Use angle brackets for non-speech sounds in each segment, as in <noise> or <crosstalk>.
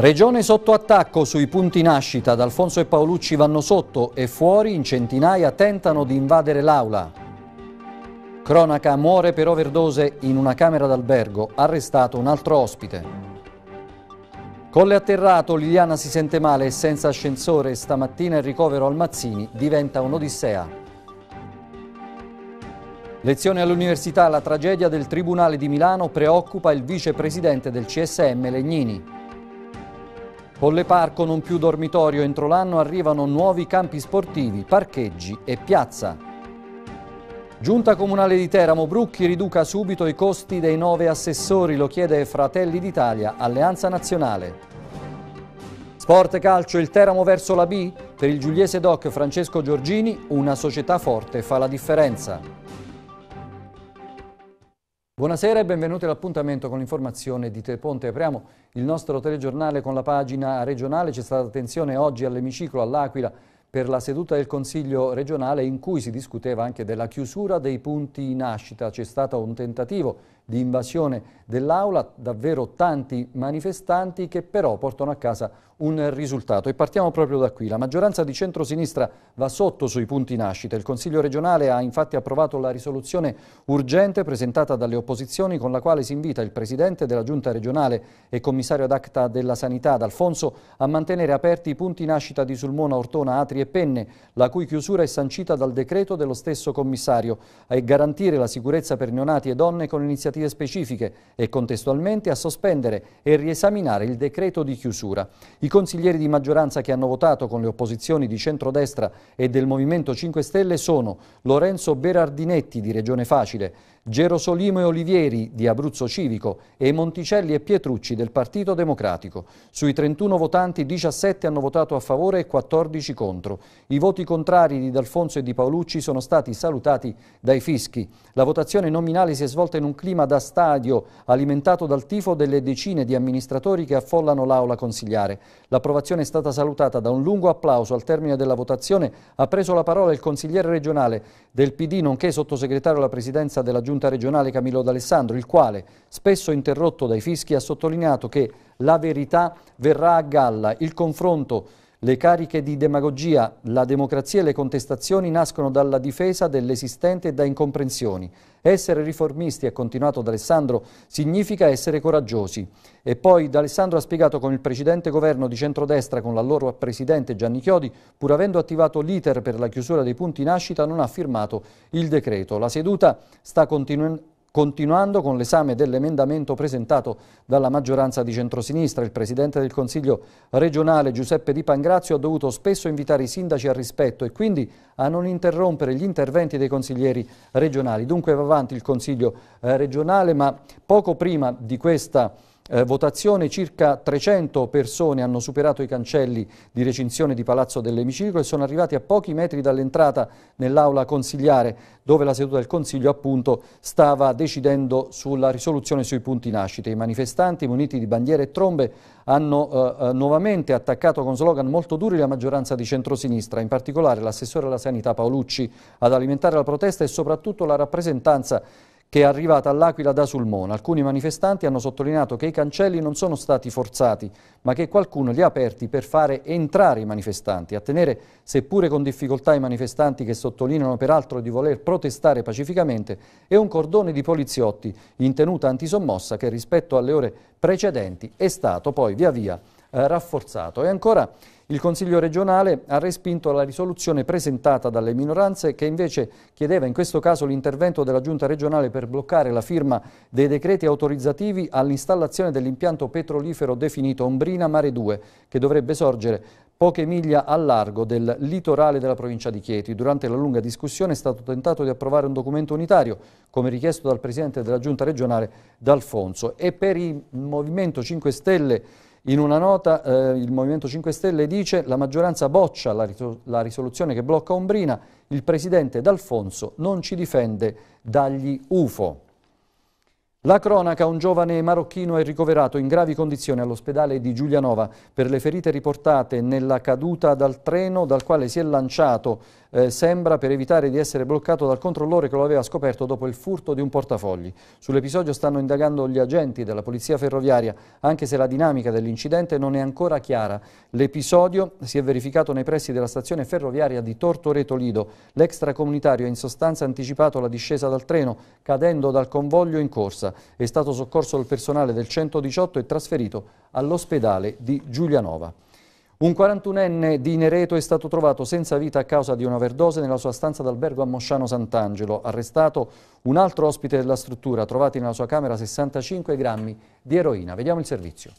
Regione sotto attacco sui punti nascita, D'Alfonso e Paolucci vanno sotto e fuori in centinaia tentano di invadere l'aula. Cronaca muore per overdose in una camera d'albergo, arrestato un altro ospite. Colle atterrato, Liliana si sente male e senza ascensore, stamattina il ricovero al Mazzini diventa un'odissea. Lezione all'università, la tragedia del Tribunale di Milano preoccupa il vicepresidente del CSM Legnini. Colle Parco non più dormitorio, entro l'anno arrivano nuovi campi sportivi, parcheggi e piazza. Giunta Comunale di Teramo Brucchi riduca subito i costi dei nove assessori, lo chiede Fratelli d'Italia, Alleanza Nazionale. Sport calcio, il Teramo verso la B? Per il Giuliese Doc Francesco Giorgini una società forte fa la differenza. Buonasera e benvenuti all'appuntamento con l'informazione di Teleponte. Apriamo il nostro telegiornale con la pagina regionale. C'è stata attenzione oggi all'emiciclo all'Aquila per la seduta del Consiglio regionale in cui si discuteva anche della chiusura dei punti nascita. C'è stato un tentativo di invasione dell'Aula, davvero tanti manifestanti che però portano a casa un risultato. E partiamo proprio da qui. La maggioranza di centrosinistra va sotto sui punti nascita. Il Consiglio regionale ha infatti approvato la risoluzione urgente presentata dalle opposizioni con la quale si invita il Presidente della Giunta regionale e commissario ad acta della sanità, D'Alfonso, a mantenere aperti i punti nascita di Sulmona, Ortona, Atria, e penne, la cui chiusura è sancita dal decreto dello stesso commissario, e garantire la sicurezza per neonati e donne con iniziative specifiche e contestualmente a sospendere e riesaminare il decreto di chiusura. I consiglieri di maggioranza che hanno votato con le opposizioni di centrodestra e del Movimento 5 Stelle sono Lorenzo Berardinetti di Regione Facile, Gerosolimo e Olivieri di Abruzzo Civico e Monticelli e Pietrucci del Partito Democratico. Sui 31 votanti 17 hanno votato a favore e 14 contro. I voti contrari di D'Alfonso e di Paolucci sono stati salutati dai fischi. La votazione nominale si è svolta in un clima da stadio alimentato dal tifo delle decine di amministratori che affollano l'aula consigliare. L'approvazione è stata salutata da un lungo applauso al termine della votazione ha preso la parola il consigliere regionale del PD nonché sottosegretario alla presidenza della Giunta giunta regionale Camillo D'Alessandro, il quale, spesso interrotto dai fischi, ha sottolineato che la verità verrà a galla, il confronto le cariche di demagogia, la democrazia e le contestazioni nascono dalla difesa dell'esistente e da incomprensioni. Essere riformisti, ha continuato D'Alessandro, significa essere coraggiosi. E poi D'Alessandro ha spiegato come il precedente governo di centrodestra con l'allora presidente Gianni Chiodi, pur avendo attivato l'iter per la chiusura dei punti nascita, non ha firmato il decreto. La seduta sta continuando Continuando con l'esame dell'emendamento presentato dalla maggioranza di centrosinistra, il Presidente del Consiglio regionale Giuseppe Di Pangrazio ha dovuto spesso invitare i sindaci al rispetto e quindi a non interrompere gli interventi dei consiglieri regionali. Dunque va avanti il Consiglio eh, regionale, ma poco prima di questa eh, votazione circa 300 persone hanno superato i cancelli di recinzione di Palazzo dell'Emiciclo e sono arrivati a pochi metri dall'entrata nell'aula consigliare dove la seduta del Consiglio appunto stava decidendo sulla risoluzione sui punti nascite. I manifestanti muniti di bandiere e trombe hanno eh, eh nuovamente attaccato con slogan molto duri la maggioranza di centrosinistra, in particolare l'assessore alla sanità Paolucci ad alimentare la protesta e soprattutto la rappresentanza che è arrivata all'Aquila da Sulmona. Alcuni manifestanti hanno sottolineato che i cancelli non sono stati forzati, ma che qualcuno li ha aperti per fare entrare i manifestanti. A tenere, seppure con difficoltà, i manifestanti che sottolineano peraltro di voler protestare pacificamente è un cordone di poliziotti in tenuta antisommossa che rispetto alle ore precedenti è stato poi via via eh, rafforzato. E ancora il Consiglio regionale ha respinto la risoluzione presentata dalle minoranze che invece chiedeva in questo caso l'intervento della Giunta regionale per bloccare la firma dei decreti autorizzativi all'installazione dell'impianto petrolifero definito Ombrina Mare 2 che dovrebbe sorgere poche miglia a largo del litorale della provincia di Chieti. Durante la lunga discussione è stato tentato di approvare un documento unitario, come richiesto dal Presidente della Giunta regionale D'Alfonso. E per il Movimento 5 Stelle in una nota eh, il Movimento 5 Stelle dice la maggioranza boccia la, la risoluzione che blocca Ombrina, il presidente D'Alfonso non ci difende dagli UFO. La cronaca, un giovane marocchino è ricoverato in gravi condizioni all'ospedale di Giulianova per le ferite riportate nella caduta dal treno dal quale si è lanciato eh, sembra per evitare di essere bloccato dal controllore che lo aveva scoperto dopo il furto di un portafogli. Sull'episodio stanno indagando gli agenti della polizia ferroviaria, anche se la dinamica dell'incidente non è ancora chiara. L'episodio si è verificato nei pressi della stazione ferroviaria di Tortoreto Lido. L'extracomunitario ha in sostanza anticipato la discesa dal treno, cadendo dal convoglio in corsa. È stato soccorso il personale del 118 e trasferito all'ospedale di Giulianova. Un 41enne di Nereto è stato trovato senza vita a causa di un'overdose nella sua stanza d'albergo a Mosciano Sant'Angelo. Arrestato un altro ospite della struttura, trovati nella sua camera 65 grammi di eroina. Vediamo il servizio.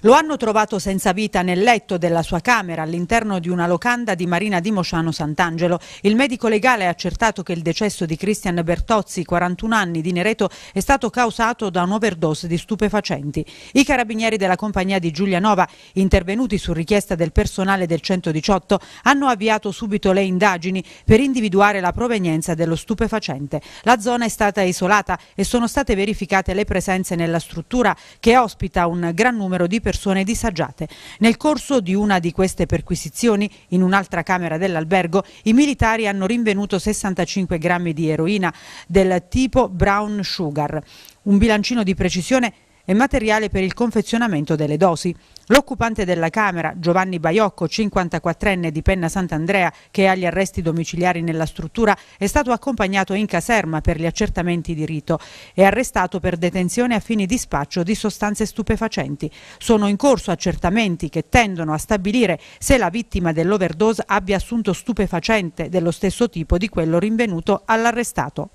Lo hanno trovato senza vita nel letto della sua camera all'interno di una locanda di Marina di Mociano Sant'Angelo. Il medico legale ha accertato che il decesso di Cristian Bertozzi, 41 anni di Nereto, è stato causato da un'overdose di stupefacenti. I carabinieri della compagnia di Giulianova, intervenuti su richiesta del personale del 118, hanno avviato subito le indagini per individuare la provenienza dello stupefacente. La zona è stata isolata e sono state verificate le presenze nella struttura che ospita un gran numero di persone persone disagiate. Nel corso di una di queste perquisizioni, in un'altra camera dell'albergo, i militari hanno rinvenuto 65 grammi di eroina del tipo brown sugar, un bilancino di precisione e materiale per il confezionamento delle dosi. L'occupante della Camera, Giovanni Baiocco, 54enne di Penna Sant'Andrea, che ha gli arresti domiciliari nella struttura, è stato accompagnato in caserma per gli accertamenti di rito e arrestato per detenzione a fini di spaccio di sostanze stupefacenti. Sono in corso accertamenti che tendono a stabilire se la vittima dell'overdose abbia assunto stupefacente dello stesso tipo di quello rinvenuto all'arrestato.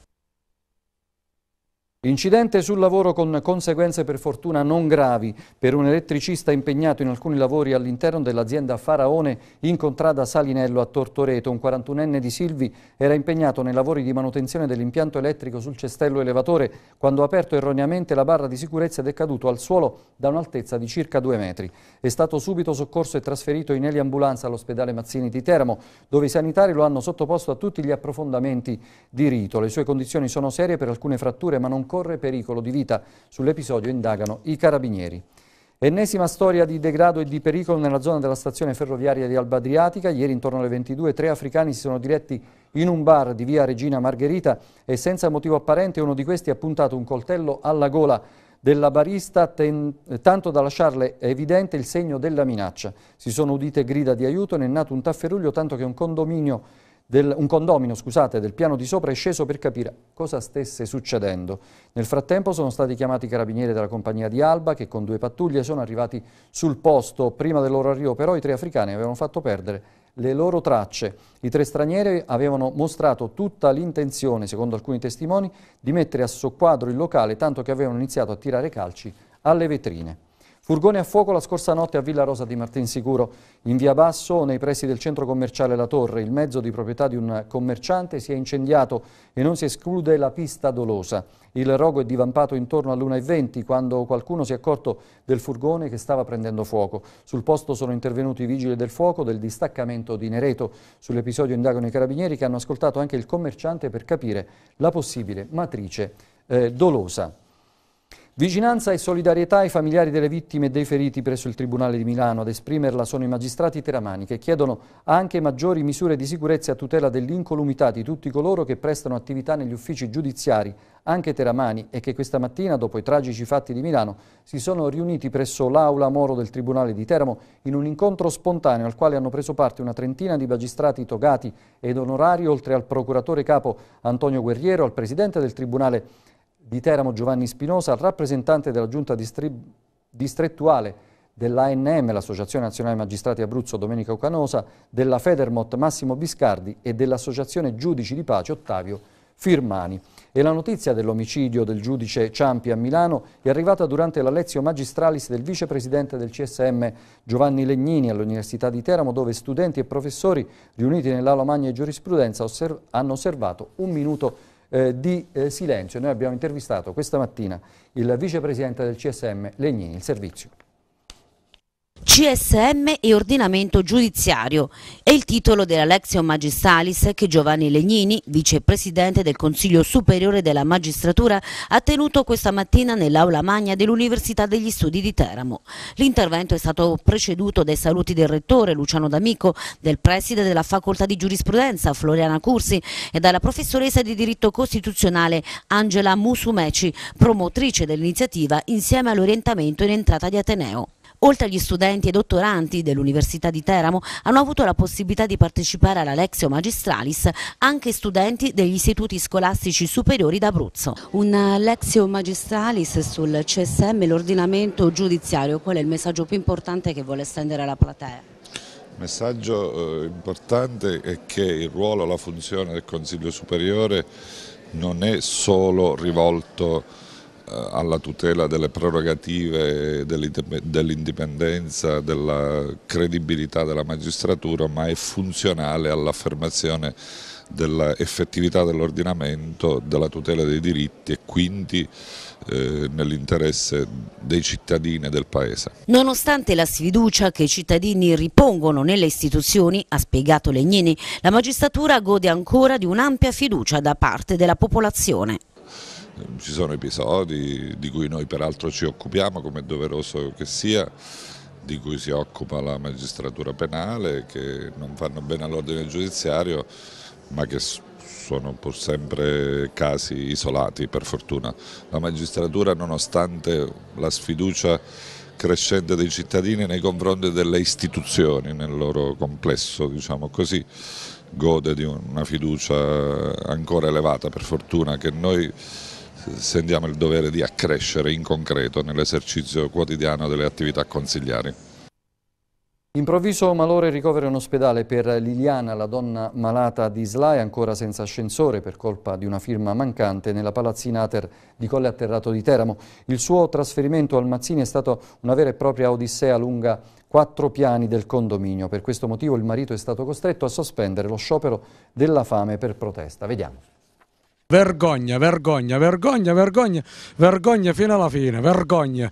Incidente sul lavoro con conseguenze per fortuna non gravi per un elettricista impegnato in alcuni lavori all'interno dell'azienda Faraone in contrada Salinello a Tortoreto. Un 41enne di Silvi era impegnato nei lavori di manutenzione dell'impianto elettrico sul cestello elevatore quando ha aperto erroneamente la barra di sicurezza ed è caduto al suolo da un'altezza di circa due metri. È stato subito soccorso e trasferito in eliambulanza all'ospedale Mazzini di Teramo dove i sanitari lo hanno sottoposto a tutti gli approfondamenti di rito. Le sue condizioni sono serie per alcune fratture ma non corre pericolo di vita. Sull'episodio indagano i carabinieri. Ennesima storia di degrado e di pericolo nella zona della stazione ferroviaria di Alba Adriatica. Ieri intorno alle 22 tre africani si sono diretti in un bar di via Regina Margherita e senza motivo apparente uno di questi ha puntato un coltello alla gola della barista tanto da lasciarle evidente il segno della minaccia. Si sono udite grida di aiuto ne è nato un tafferuglio tanto che un condominio del, un condomino scusate, del piano di sopra è sceso per capire cosa stesse succedendo. Nel frattempo sono stati chiamati i carabinieri della compagnia di Alba che con due pattuglie sono arrivati sul posto. Prima del loro arrivo però i tre africani avevano fatto perdere le loro tracce. I tre stranieri avevano mostrato tutta l'intenzione, secondo alcuni testimoni, di mettere a soqquadro il locale tanto che avevano iniziato a tirare calci alle vetrine. Furgone a fuoco la scorsa notte a Villa Rosa di Martinsicuro, in via Basso, nei pressi del centro commerciale La Torre. Il mezzo di proprietà di un commerciante si è incendiato e non si esclude la pista dolosa. Il rogo è divampato intorno all'1.20 quando qualcuno si è accorto del furgone che stava prendendo fuoco. Sul posto sono intervenuti i vigili del fuoco del distaccamento di Nereto. Sull'episodio indagano i carabinieri che hanno ascoltato anche il commerciante per capire la possibile matrice eh, dolosa. Vicinanza e solidarietà ai familiari delle vittime e dei feriti presso il Tribunale di Milano. Ad esprimerla sono i magistrati teramani che chiedono anche maggiori misure di sicurezza a tutela dell'incolumità di tutti coloro che prestano attività negli uffici giudiziari, anche teramani, e che questa mattina, dopo i tragici fatti di Milano, si sono riuniti presso l'aula Moro del Tribunale di Teramo in un incontro spontaneo al quale hanno preso parte una trentina di magistrati togati ed onorari, oltre al procuratore capo Antonio Guerriero, al presidente del Tribunale di Milano di Teramo Giovanni Spinosa, rappresentante della giunta distrettuale dell'ANM, l'Associazione Nazionale Magistrati Abruzzo Domenico Canosa, della Federmot Massimo Biscardi e dell'Associazione Giudici di Pace Ottavio Firmani. E la notizia dell'omicidio del giudice Ciampi a Milano è arrivata durante la lezione magistralis del vicepresidente del CSM Giovanni Legnini all'Università di Teramo, dove studenti e professori riuniti nell'Aula Magna e Giurisprudenza osserv hanno osservato un minuto di eh, di eh, silenzio. Noi abbiamo intervistato questa mattina il vicepresidente del CSM Legnini, il servizio. CSM e ordinamento giudiziario è il titolo della Lexio Magistralis che Giovanni Legnini, vicepresidente del Consiglio Superiore della Magistratura, ha tenuto questa mattina nell'aula magna dell'Università degli Studi di Teramo. L'intervento è stato preceduto dai saluti del rettore Luciano D'Amico, del preside della Facoltà di Giurisprudenza Floriana Cursi e dalla professoressa di diritto costituzionale Angela Musumeci, promotrice dell'iniziativa insieme all'orientamento in entrata di Ateneo. Oltre agli studenti e dottoranti dell'Università di Teramo hanno avuto la possibilità di partecipare alla all'Alexio Magistralis anche studenti degli istituti scolastici superiori d'Abruzzo. Un Alexio eh, Magistralis sul CSM, l'ordinamento giudiziario, qual è il messaggio più importante che vuole estendere alla platea? Il messaggio eh, importante è che il ruolo, la funzione del Consiglio Superiore non è solo rivolto a eh, alla tutela delle prerogative, dell'indipendenza, della credibilità della magistratura, ma è funzionale all'affermazione dell'effettività dell'ordinamento, della tutela dei diritti e quindi eh, nell'interesse dei cittadini e del Paese. Nonostante la sfiducia che i cittadini ripongono nelle istituzioni, ha spiegato Legnini, la magistratura gode ancora di un'ampia fiducia da parte della popolazione ci sono episodi di cui noi peraltro ci occupiamo come è doveroso che sia, di cui si occupa la magistratura penale, che non fanno bene all'ordine giudiziario, ma che sono pur sempre casi isolati per fortuna. La magistratura nonostante la sfiducia crescente dei cittadini nei confronti delle istituzioni nel loro complesso, diciamo così, gode di una fiducia ancora elevata per fortuna che noi sentiamo il dovere di accrescere in concreto nell'esercizio quotidiano delle attività consigliari. Improvviso malore ricovero in ospedale per Liliana, la donna malata di SLAE, ancora senza ascensore per colpa di una firma mancante nella palazzina Ater di Colle Atterrato di Teramo. Il suo trasferimento al Mazzini è stato una vera e propria odissea lunga quattro piani del condominio. Per questo motivo il marito è stato costretto a sospendere lo sciopero della fame per protesta. Vediamo. Vergogna, vergogna, vergogna, vergogna, vergogna fino alla fine, vergogna.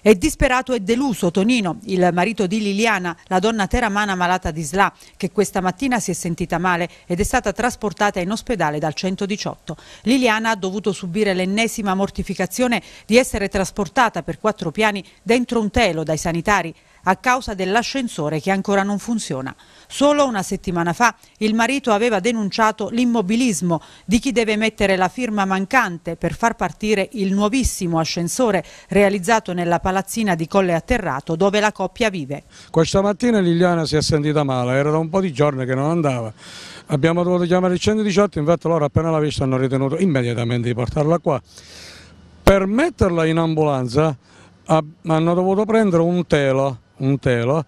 È disperato e deluso Tonino, il marito di Liliana, la donna teramana malata di SLA, che questa mattina si è sentita male ed è stata trasportata in ospedale dal 118. Liliana ha dovuto subire l'ennesima mortificazione di essere trasportata per quattro piani dentro un telo dai sanitari a causa dell'ascensore che ancora non funziona. Solo una settimana fa il marito aveva denunciato l'immobilismo di chi deve mettere la firma mancante per far partire il nuovissimo ascensore realizzato nella palazzina di Colle Atterrato dove la coppia vive. Questa mattina Liliana si è sentita male, era da un po' di giorni che non andava. Abbiamo dovuto chiamare il 118, infatti loro appena l'ha vista hanno ritenuto immediatamente di portarla qua. Per metterla in ambulanza hanno dovuto prendere un telo un telo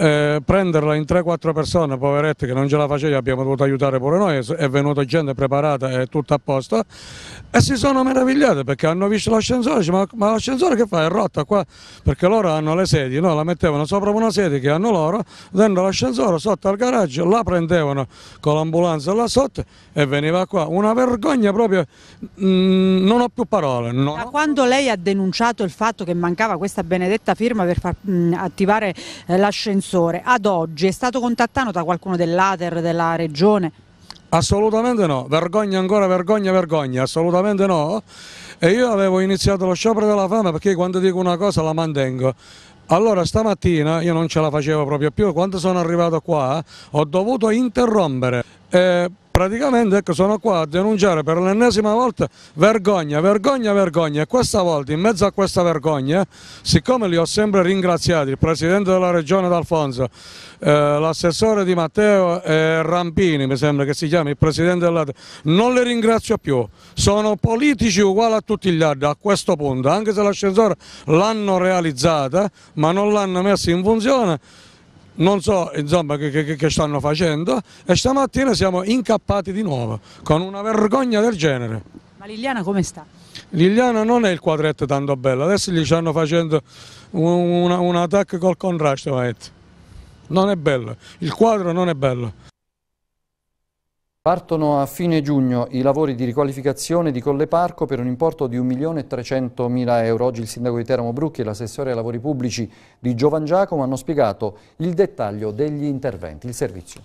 eh, prenderla in 3-4 persone, poveretti che non ce la faceva, abbiamo dovuto aiutare pure noi, è venuta gente preparata e tutto a posto e si sono meravigliate perché hanno visto l'ascensore, ma, ma l'ascensore che fa? È rotta qua, perché loro hanno le sedie, no? la mettevano sopra una sedia che hanno loro, dentro l'ascensore, sotto al garage, la prendevano con l'ambulanza là sotto e veniva qua, una vergogna proprio, mh, mm, non ho più parole. No. Da quando lei ha denunciato il fatto che mancava questa benedetta firma per far mh, mm, attivare eh, l'ascensore, sponsore ad oggi è stato contattato da qualcuno dell'Ater della regione? Assolutamente no, vergogna ancora, vergogna, vergogna, assolutamente no. E io avevo iniziato lo sciopero della fame perché quando dico una cosa la mantengo. Allora stamattina io non ce la facevo proprio più, quando sono arrivato qua ho dovuto interrompere. Eh, praticamente ecco, sono qua a denunciare per l'ennesima volta vergogna, vergogna, vergogna e questa volta in mezzo a questa vergogna, siccome li ho sempre ringraziati, il Presidente della Regione D'Alfonso, eh, l'assessore Di Matteo eh, Rampini mi sembra che si chiami, il Presidente della... non li ringrazio più, sono politici uguali a tutti gli altri a questo punto, anche se l'ascensore l'hanno realizzata ma non l'hanno messa in funzione non so insomma, che, che, che, stanno facendo e stamattina siamo incappati di nuovo con una vergogna del genere. Ma Liliana come sta? Liliana non è il quadretto tanto bello, adesso gli stanno facendo un, un, un attacco col contrasto, non è bello, il quadro non è bello. Partono a fine giugno i lavori di riqualificazione di Colle Parco per un importo di 1.300.000 euro. Oggi il sindaco di Teramo Brucchi e l'assessore ai lavori pubblici di Giovan Giacomo hanno spiegato il dettaglio degli interventi. Il servizio.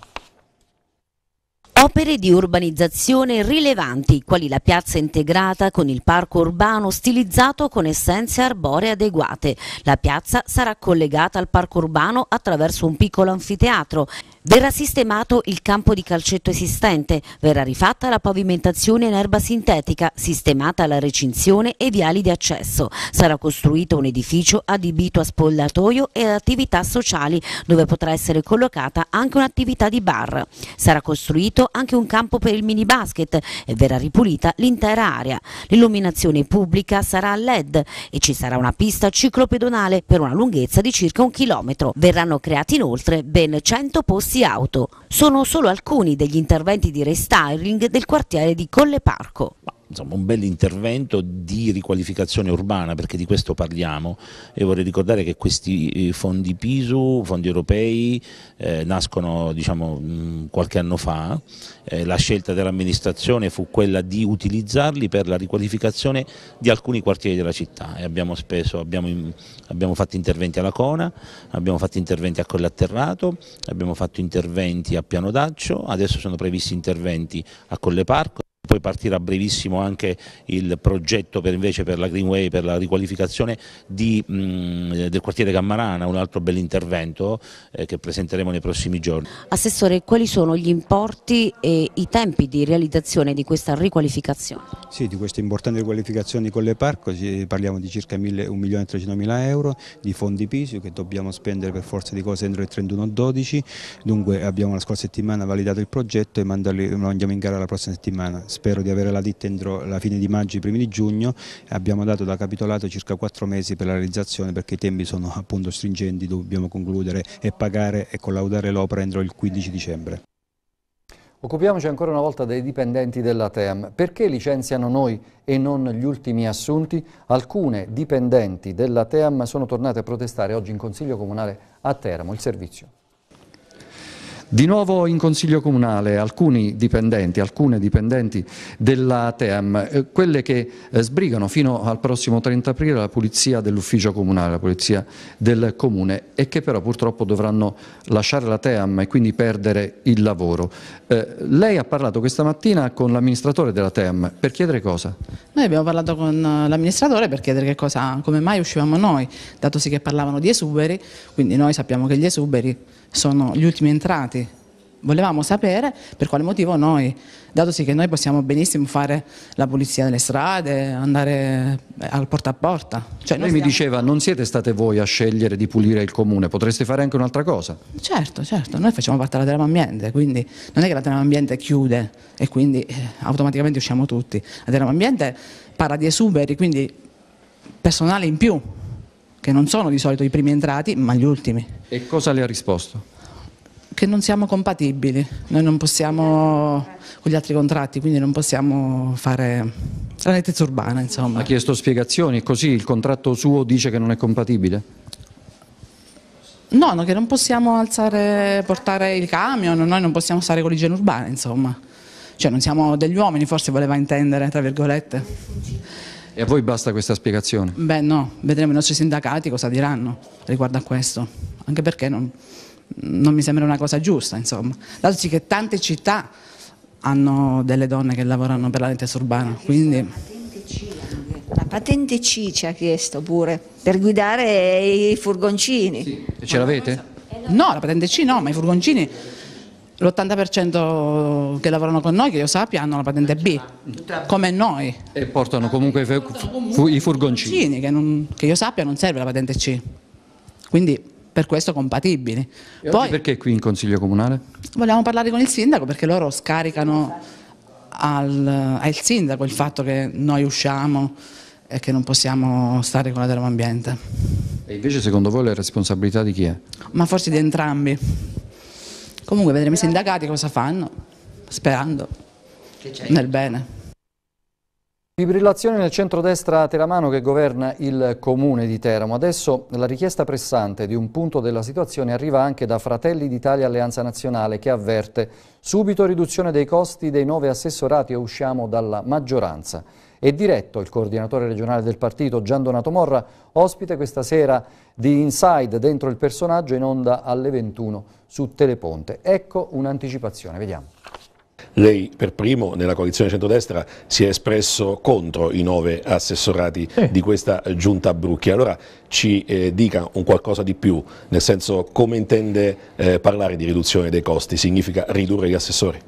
Opere di urbanizzazione rilevanti, quali la piazza integrata con il parco urbano stilizzato con essenze arboree adeguate. La piazza sarà collegata al parco urbano attraverso un piccolo anfiteatro. Verrà sistemato il campo di calcetto esistente, verrà rifatta la pavimentazione in erba sintetica, sistemata la recinzione e viali di accesso. Sarà costruito un edificio adibito a spollatoio e ad attività sociali, dove potrà essere collocata anche un'attività di bar. Sarà costruito anche un campo per il mini basket e verrà ripulita l'intera area. L'illuminazione pubblica sarà a LED e ci sarà una pista ciclopedonale per una lunghezza di circa un chilometro. Verranno creati inoltre ben 100 posti taxi auto. Sono solo alcuni degli interventi di restyling del quartiere di Colle Parco insomma, un bel intervento di riqualificazione urbana, perché di questo parliamo e vorrei ricordare che questi eh, fondi PISU, fondi europei, eh, nascono diciamo, qualche anno fa, eh, la scelta dell'amministrazione fu quella di utilizzarli per la riqualificazione di alcuni quartieri della città e abbiamo, speso, abbiamo, abbiamo fatto interventi alla Cona, abbiamo fatto interventi a Collatterrato, abbiamo fatto interventi a Piano d'Accio, adesso sono previsti interventi a Parco. Poi partirà brevissimo anche il progetto per, invece per la Greenway, per la riqualificazione di, mh, mm, del quartiere Cammarana, un altro bell'intervento eh, che presenteremo nei prossimi giorni. Assessore, quali sono gli importi e i tempi di realizzazione di questa riqualificazione? Sì, di queste importanti riqualificazioni con le parco parliamo di circa 1.300.000 euro di fondi PISIO che dobbiamo spendere per forza di cose entro il 31-12, dunque abbiamo la scorsa settimana validato il progetto e lo andiamo in gara la prossima settimana spero di avere la ditta entro la fine di maggio, i primi di giugno, abbiamo dato da capitolato circa quattro mesi per la realizzazione perché i tempi sono appunto stringenti, dobbiamo concludere e pagare e collaudare l'opera entro il 15 dicembre. Occupiamoci ancora una volta dei dipendenti della TEAM. Perché licenziano noi e non gli ultimi assunti? Alcune dipendenti della TEAM sono tornate a protestare oggi in Consiglio Comunale a Teramo. Il servizio. Di nuovo in Consiglio Comunale alcuni dipendenti, alcune dipendenti dell'ATEAM, eh, quelle che eh, sbrigano fino al prossimo 30 aprile la pulizia dell'ufficio comunale, la pulizia del comune e che però purtroppo dovranno lasciare la Team e quindi perdere il lavoro. Eh, lei ha parlato questa mattina con l'amministratore della Team per chiedere cosa? Noi abbiamo parlato con eh, l'amministratore per chiedere che cosa, come mai uscivamo noi, dato sì che parlavano di esuberi, quindi noi sappiamo che gli esuberi sono gli ultimi entrati. Volevamo sapere per quale motivo noi, datosi che noi possiamo benissimo fare la pulizia delle strade, andare eh, al porta a porta. Cioè, Lei mi siamo... diceva, non siete state voi a scegliere di pulire il comune, potreste fare anche un'altra cosa. Certo, certo, noi facciamo parte della ambiente, quindi non è che la ambiente chiude e quindi eh, automaticamente usciamo tutti. La ambiente parla di esuberi, quindi personale in più, che non sono di solito i primi entrati, ma gli ultimi. E cosa le ha risposto? Che non siamo compatibili, noi non possiamo, con gli altri contratti, quindi non possiamo fare la nettezza urbana, insomma. Ha chiesto spiegazioni, così il contratto suo dice che non è compatibile? No, no, che non possiamo alzare, portare il camion, noi non possiamo stare con l'igiene urbana, insomma. Cioè non siamo degli uomini, forse voleva intendere, tra virgolette. E a voi basta questa spiegazione? Beh no, vedremo i nostri sindacati cosa diranno riguardo a questo, anche perché non, non mi sembra una cosa giusta, insomma. Dato che tante città hanno delle donne che lavorano per la lentezza urbana, quindi... La patente C ci ha chiesto pure, per guidare i furgoncini. Sì. Ce l'avete? No, la patente C no, ma i furgoncini l'80% che lavorano con noi, che io sappia, hanno la patente B, come noi. E portano comunque i, fu i furgoncini. Che, non, che io sappia non serve la patente C. Quindi per questo compatibili. Poi, perché qui in Consiglio Comunale? Vogliamo parlare con il sindaco perché loro scaricano al, al sindaco il fatto che noi usciamo e che non possiamo stare con la dell'ambiente. E invece secondo voi la responsabilità di chi è? Ma forse di entrambi. Comunque vedremo i sindacati cosa fanno, sperando nel bene. Fibrillazione nel centrodestra teramano che governa il comune di Teramo. Adesso la richiesta pressante di un punto della situazione arriva anche da Fratelli d'Italia Alleanza Nazionale che avverte subito riduzione dei costi dei nove assessorati e usciamo dalla maggioranza e diretto. Il coordinatore regionale del partito, Gian Donato Morra, ospite questa sera di Inside dentro il personaggio in onda alle 21 su Teleponte. Ecco un'anticipazione, vediamo. Lei per primo nella coalizione centrodestra si è espresso contro i nove assessorati eh. di questa giunta Brucchi. Allora ci eh, dica un qualcosa di più, nel senso come intende eh, parlare di riduzione dei costi, significa ridurre gli assessori?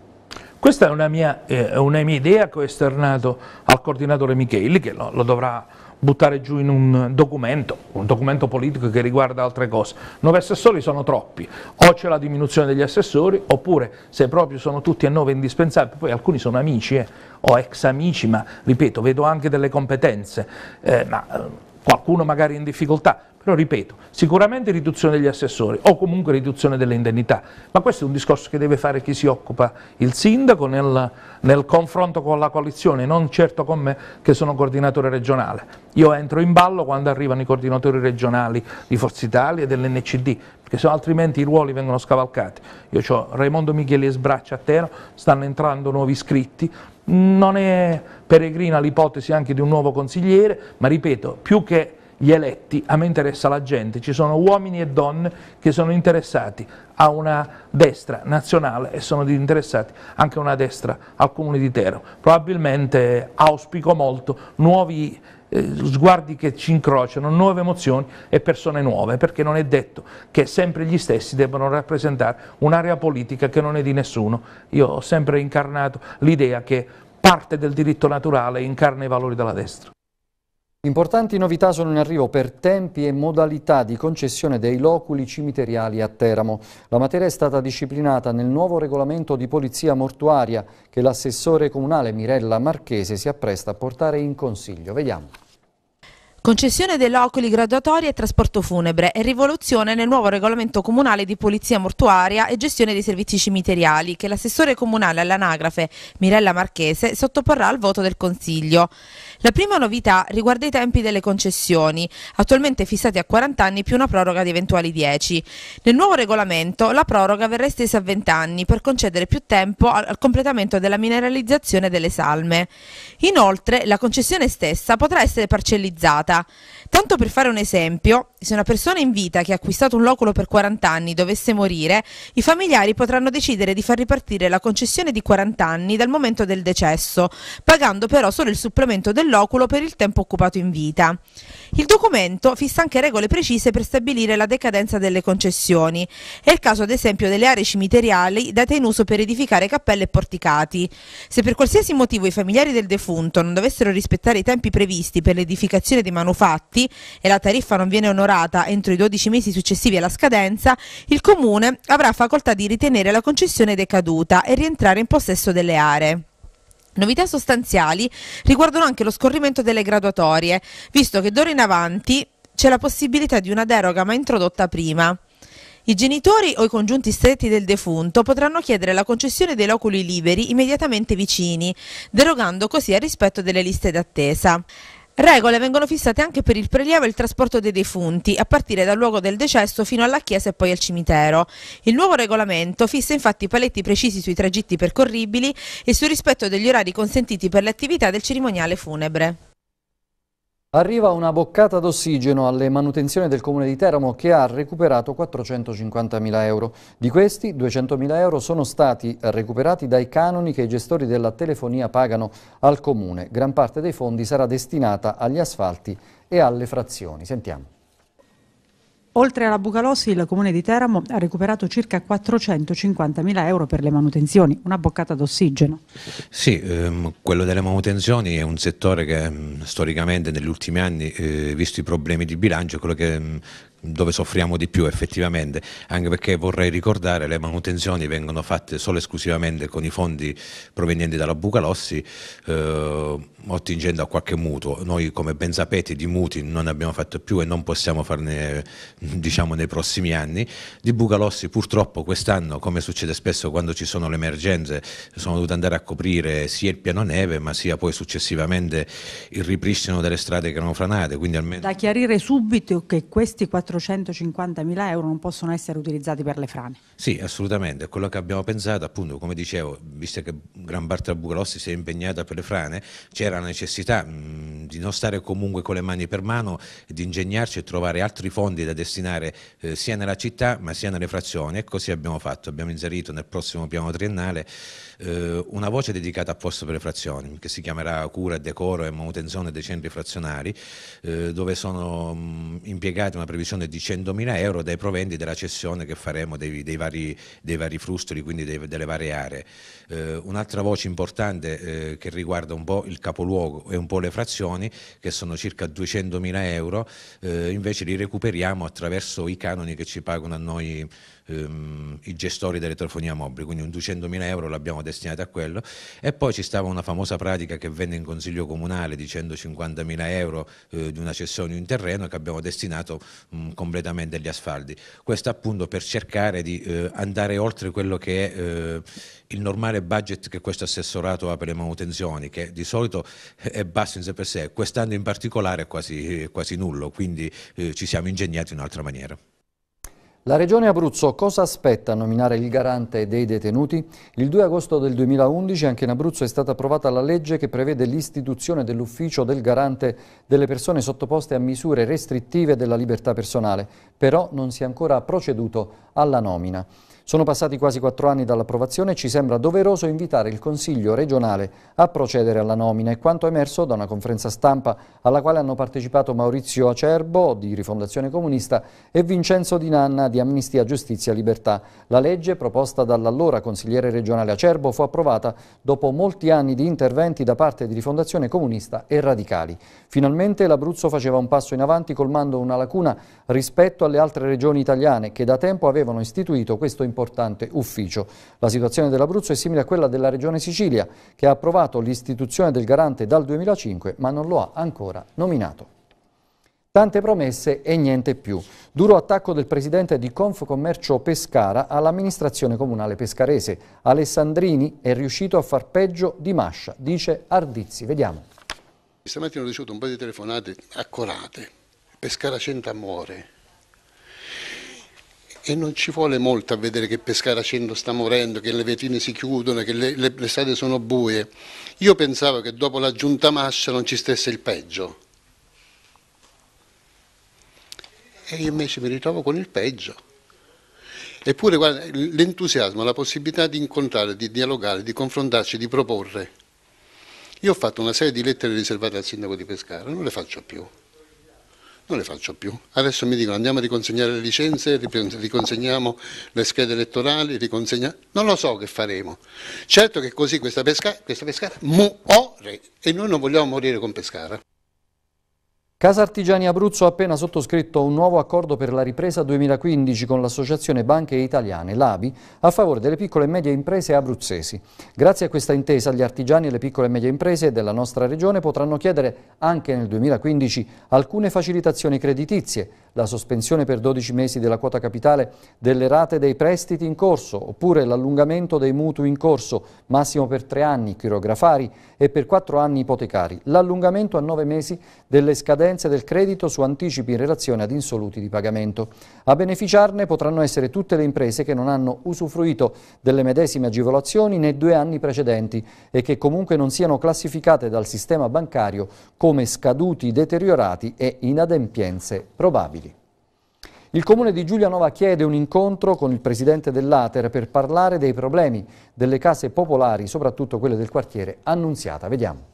Questa è una mia, eh, una mia idea che ho esternato al coordinatore Micheli, che lo, lo dovrà buttare giù in un documento, un documento politico che riguarda altre cose. Nove assessori sono troppi, o c'è la diminuzione degli assessori, oppure se proprio sono tutti a nove indispensabili, poi alcuni sono amici eh, o ex amici, ma ripeto, vedo anche delle competenze, eh, ma eh, qualcuno magari in difficoltà, però ripeto, sicuramente riduzione degli assessori o comunque riduzione delle indennità, ma questo è un discorso che deve fare chi si occupa il sindaco nel, nel confronto con la coalizione, non certo con me che sono coordinatore regionale. Io entro in ballo quando arrivano i coordinatori regionali di Forza Italia e dell'NCD, perché se altrimenti i ruoli vengono scavalcati. Io ho Raimondo Micheli e Sbraccia a Teno, stanno entrando nuovi iscritti, non è peregrina l'ipotesi anche di un nuovo consigliere, ma ripeto, più che gli eletti, a me interessa la gente, ci sono uomini e donne che sono interessati a una destra nazionale e sono interessati anche a una destra al comune di Tero. Probabilmente auspico molto nuovi eh, sguardi che ci incrociano, nuove emozioni e persone nuove, perché non è detto che sempre gli stessi debbano rappresentare un'area politica che non è di nessuno. Io ho sempre incarnato l'idea che parte del diritto naturale incarna i valori della destra. Importanti novità sono in arrivo per tempi e modalità di concessione dei loculi cimiteriali a Teramo. La materia è stata disciplinata nel nuovo regolamento di polizia mortuaria che l'assessore comunale Mirella Marchese si appresta a portare in consiglio. Vediamo. Concessione dei loculi graduatorie e trasporto funebre e rivoluzione nel nuovo regolamento comunale di polizia mortuaria e gestione dei servizi cimiteriali che l'assessore comunale all'anagrafe Mirella Marchese sottoporrà al voto del Consiglio. La prima novità riguarda i tempi delle concessioni, attualmente fissati a 40 anni più una proroga di eventuali 10. Nel nuovo regolamento la proroga verrà estesa a 20 anni per concedere più tempo al completamento della mineralizzazione delle salme. Inoltre la concessione stessa potrà essere parcellizzata. Tanto per fare un esempio, se una persona in vita che ha acquistato un loculo per 40 anni dovesse morire, i familiari potranno decidere di far ripartire la concessione di 40 anni dal momento del decesso, pagando però solo il supplemento del loculo per il tempo occupato in vita. Il documento fissa anche regole precise per stabilire la decadenza delle concessioni. È il caso ad esempio delle aree cimiteriali date in uso per edificare cappelle e porticati. Se per qualsiasi motivo i familiari del defunto non dovessero rispettare i tempi previsti per l'edificazione dei manufatti, e la tariffa non viene onorata entro i 12 mesi successivi alla scadenza, il Comune avrà facoltà di ritenere la concessione decaduta e rientrare in possesso delle aree. Novità sostanziali riguardano anche lo scorrimento delle graduatorie, visto che d'ora in avanti c'è la possibilità di una deroga ma introdotta prima. I genitori o i congiunti stretti del defunto potranno chiedere la concessione dei loculi liberi immediatamente vicini, derogando così al rispetto delle liste d'attesa. Regole vengono fissate anche per il prelievo e il trasporto dei defunti, a partire dal luogo del decesso fino alla chiesa e poi al cimitero. Il nuovo regolamento fissa infatti paletti precisi sui tragitti percorribili e sul rispetto degli orari consentiti per le attività del cerimoniale funebre. Arriva una boccata d'ossigeno alle manutenzioni del Comune di Teramo che ha recuperato 450.000 euro. Di questi 200.000 euro sono stati recuperati dai canoni che i gestori della telefonia pagano al Comune. Gran parte dei fondi sarà destinata agli asfalti e alle frazioni. Sentiamo. Oltre alla Bucalossi, il comune di Teramo ha recuperato circa 450.000 euro per le manutenzioni, una boccata d'ossigeno. Sì, ehm, quello delle manutenzioni è un settore che mm, storicamente negli ultimi anni, eh, visto i problemi di bilancio, è quello che, mm, dove soffriamo di più effettivamente, anche perché vorrei ricordare le manutenzioni vengono fatte solo e esclusivamente con i fondi provenienti dalla Bucalossi, eh, attingendo a qualche mutuo. Noi come ben sapete di mutui non ne abbiamo fatto più e non possiamo farne diciamo nei prossimi anni. Di Bucalossi purtroppo quest'anno, come succede spesso quando ci sono le emergenze, sono dovute andare a coprire sia il piano neve ma sia poi successivamente il ripristino delle strade che erano franate. Quindi almeno... Da chiarire subito che questi quattro 450.000 euro non possono essere utilizzati per le frane. Sì, assolutamente, quello che abbiamo pensato, appunto come dicevo, visto che gran parte della Bucalossi si è impegnata per le frane, c'era la necessità mh, mm, di non stare comunque con le mani per mano, di ingegnarci e trovare altri fondi da destinare eh, sia nella città ma sia nelle frazioni e così abbiamo fatto, abbiamo inserito nel prossimo piano triennale eh, una voce dedicata a posto per le frazioni, che si chiamerà Cura, Decoro e Manutenzione dei Centri Frazionari, eh, dove sono mh, impiegate una previsione di 100.000 euro dai proventi della cessione che faremo dei, dei, vari, dei vari, frustoli, quindi dei, delle varie aree. Eh, un'altra voce importante eh, che riguarda un po' il capoluogo e un po' le frazioni, che sono circa 200.000 euro, eh, invece li recuperiamo attraverso i canoni che ci pagano a noi ehm, i gestori delle telefonie mobili, quindi un 200.000 euro l'abbiamo destinato a quello e poi ci stava una famosa pratica che venne in consiglio comunale di 150.000 euro eh, di una cessione di un terreno che abbiamo destinato mh, mm, completamente agli asfalti. Questo appunto per cercare di eh, andare oltre quello che è eh, il normale budget che questo assessorato ha per le manutenzioni, che di solito è basso in sé per sé, quest'anno in particolare è quasi, quasi nullo, quindi eh, ci siamo ingegnati in un'altra maniera. La Regione Abruzzo cosa aspetta a nominare il garante dei detenuti? Il 2 agosto del 2011 anche in Abruzzo è stata approvata la legge che prevede l'istituzione dell'ufficio del garante delle persone sottoposte a misure restrittive della libertà personale, però non si è ancora proceduto alla nomina. Sono passati quasi quattro anni dall'approvazione e ci sembra doveroso invitare il Consiglio regionale a procedere alla nomina e quanto emerso da una conferenza stampa alla quale hanno partecipato Maurizio Acerbo di Rifondazione Comunista e Vincenzo Di Nanna di Amnistia Giustizia Libertà. La legge proposta dall'allora consigliere regionale Acerbo fu approvata dopo molti anni di interventi da parte di Rifondazione Comunista e Radicali. Finalmente l'Abruzzo faceva un passo in avanti colmando una lacuna rispetto alle altre regioni italiane che da tempo avevano istituito questo impegno importante ufficio. La situazione dell'Abruzzo è simile a quella della Regione Sicilia, che ha approvato l'istituzione del garante dal 2005, ma non lo ha ancora nominato. Tante promesse e niente più. Duro attacco del presidente di Confcommercio Pescara all'amministrazione comunale pescarese. Alessandrini è riuscito a far peggio di Mascia, dice Ardizzi. Vediamo. Stamattina ho ricevuto un paio di telefonate accorate. Pescara Centamore, e non ci vuole molto a vedere che Pescara Centro sta morendo, che le vetrine si chiudono, che le, le, le strade sono buie. Io pensavo che dopo la giunta Mascia non ci stesse il peggio. E io invece mi ritrovo con il peggio. Eppure l'entusiasmo, la possibilità di incontrare, di dialogare, di confrontarci, di proporre. Io ho fatto una serie di lettere riservate al sindaco di Pescara, non le faccio più non le faccio più. Adesso mi dicono andiamo a riconsegnare le licenze, riconsegniamo le schede elettorali, riconsegniamo... non lo so che faremo. Certo che così questa, pesca... questa Pescara muore e noi non vogliamo morire con Pescara. Casa Artigiani Abruzzo ha appena sottoscritto un nuovo accordo per la ripresa 2015 con l'Associazione Banche Italiane, l'ABI, a favore delle piccole e medie imprese abruzzesi. Grazie a questa intesa gli artigiani e le piccole e medie imprese della nostra regione potranno chiedere anche nel 2015 alcune facilitazioni creditizie, la sospensione per 12 mesi della quota capitale delle rate dei prestiti in corso, oppure l'allungamento dei mutui in corso, massimo per 3 anni chirografari e per 4 anni ipotecari, l'allungamento a 9 mesi delle scadenze del credito su anticipi in relazione ad insoluti di pagamento. A beneficiarne potranno essere tutte le imprese che non hanno usufruito delle medesime agevolazioni nei due anni precedenti e che comunque non siano classificate dal sistema bancario come scaduti deteriorati e inadempienze probabili. Il comune di Giulianova chiede un incontro con il presidente dell'Ater per parlare dei problemi delle case popolari, soprattutto quelle del quartiere Annunziata. Vediamo.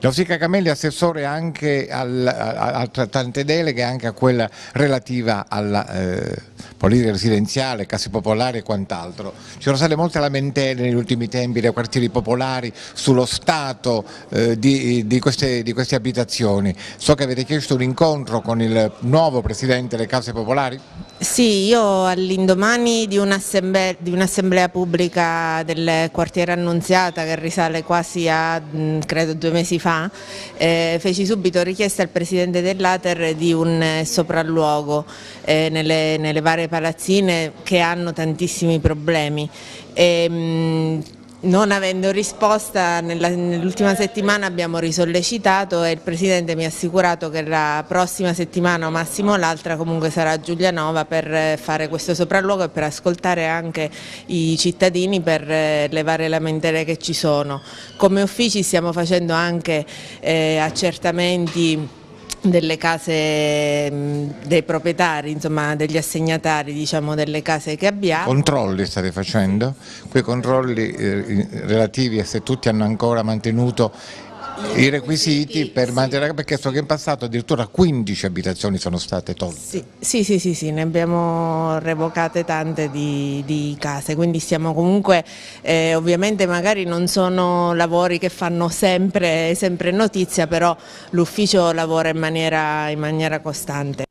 L'Osica Camelli è assessore anche al, a, a, tante deleghe, anche a quella relativa alla eh, politica residenziale, case popolari e quant'altro. Ci sono state molte lamentele negli ultimi tempi dai quartieri popolari sullo stato eh, di, di, queste, di queste abitazioni. So che avete chiesto un incontro con il nuovo presidente delle case popolari? Sì, io all'indomani di un'assemblea un pubblica del quartiere Annunziata che risale quasi a mm, credo due mesi mesi fa, eh, feci subito richiesta al Presidente dell'Ater di un eh, sopralluogo eh, nelle, nelle, varie palazzine che hanno tantissimi problemi. E, ehm, mh, non avendo risposta, nell'ultima settimana abbiamo risollecitato e il Presidente mi ha assicurato che la prossima settimana o massimo l'altra comunque sarà Giulianova per eh, fare questo sopralluogo e per ascoltare anche i cittadini per eh, le varie lamentele che ci sono. Come uffici stiamo facendo anche eh, accertamenti delle case mm, dei proprietari, insomma degli assegnatari diciamo, delle case che abbiamo. Controlli state facendo? Quei controlli eh, relativi a se tutti hanno ancora mantenuto i requisiti per mantenere, perché so che in passato addirittura 15 abitazioni sono state tolte. Sì, sì, sì, sì, sì ne abbiamo revocate tante di, di case, quindi siamo comunque, eh, ovviamente magari non sono lavori che fanno sempre, sempre notizia, però l'ufficio lavora in maniera, in maniera costante.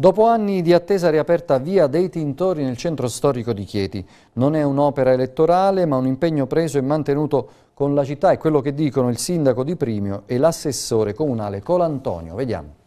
Dopo anni di attesa è riaperta Via dei Tintori nel centro storico di Chieti. Non è un'opera elettorale ma un impegno preso e mantenuto con la città è quello che dicono il sindaco di Primio e l'assessore comunale Colantonio. Vediamo.